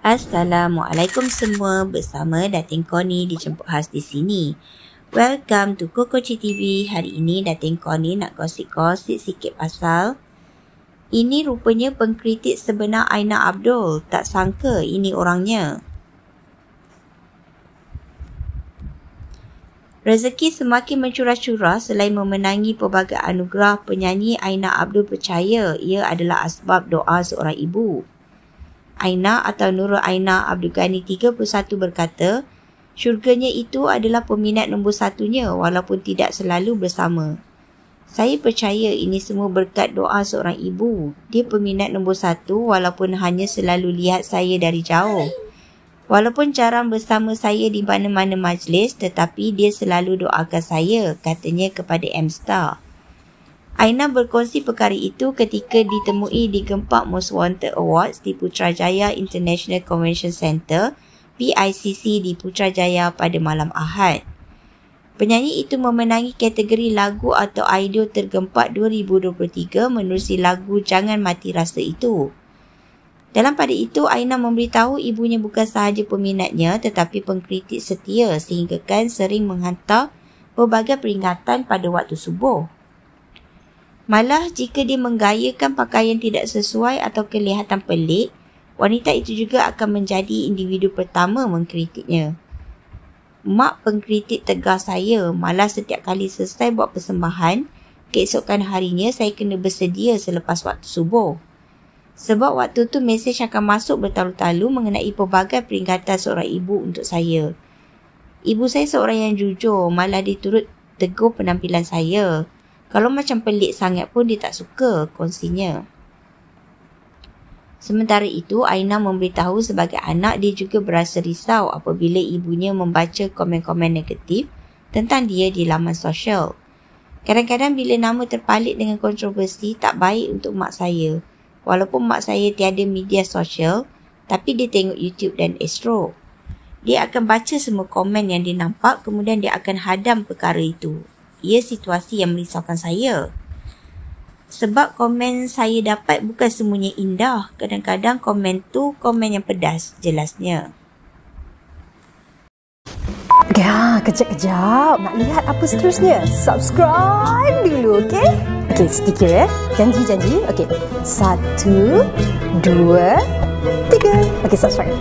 Assalamualaikum semua bersama Dating Koni di Jemput Has di sini. Welcome to Coco TV. Hari ini Dating Koni nak gosip-gosip sikit pasal ini rupanya pengkritik sebenar Aina Abdul. Tak sangka ini orangnya. Rezeki semakin mencurah-curah selain memenangi pelbagai anugerah penyanyi Aina Abdul percaya ia adalah asbab doa seorang ibu. Aina atau Nurul Aina Abdul Ghani 31 berkata, syurganya itu adalah peminat nombor satunya walaupun tidak selalu bersama. Saya percaya ini semua berkat doa seorang ibu. Dia peminat nombor satu walaupun hanya selalu lihat saya dari jauh. Walaupun jarang bersama saya di mana-mana majlis tetapi dia selalu doakan saya katanya kepada m Aina berkongsi perkara itu ketika ditemui di Gempak Most Wanted Awards di Putrajaya International Convention Center PICC di Putrajaya pada malam Ahad. Penyanyi itu memenangi kategori lagu atau idol tergempak 2023 menerusi lagu Jangan Mati Rasa Itu. Dalam pada itu, Aina memberitahu ibunya bukan sahaja peminatnya tetapi pengkritik setia sehinggakan sering menghantar pelbagai peringatan pada waktu subuh. Malah jika dia menggayakan pakaian tidak sesuai atau kelihatan pelik, wanita itu juga akan menjadi individu pertama mengkritiknya. Mak pengkritik tegas saya, malah setiap kali selesai buat persembahan, keesokan harinya saya kena bersedia selepas waktu subuh. Sebab waktu tu mesej akan masuk bertalu-talu mengenai pelbagai peringatan seorang ibu untuk saya. Ibu saya seorang yang jujur, malah diturut tegur penampilan saya. Kalau macam pelik sangat pun dia tak suka kongsinya. Sementara itu, Aina memberitahu sebagai anak dia juga berasa risau apabila ibunya membaca komen-komen negatif tentang dia di laman sosial. Kadang-kadang bila nama terpalit dengan kontroversi tak baik untuk mak saya. Walaupun mak saya tiada media sosial, tapi dia tengok YouTube dan Astro. Dia akan baca semua komen yang dia nampak kemudian dia akan hadam perkara itu, ia situasi yang merisaukan saya. Sebab komen saya dapat bukan semuanya indah. Kadang-kadang komen tu komen yang pedas jelasnya. Ya, kejap-kejap. Nak lihat apa seterusnya? Subscribe dulu, okey? Okey, sedikit ya. Eh. Janji-janji. Okey. Satu, dua, tiga. Okey, subscribe.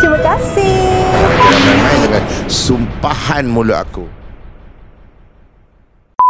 Terima kasih. Sumpahan mulut aku.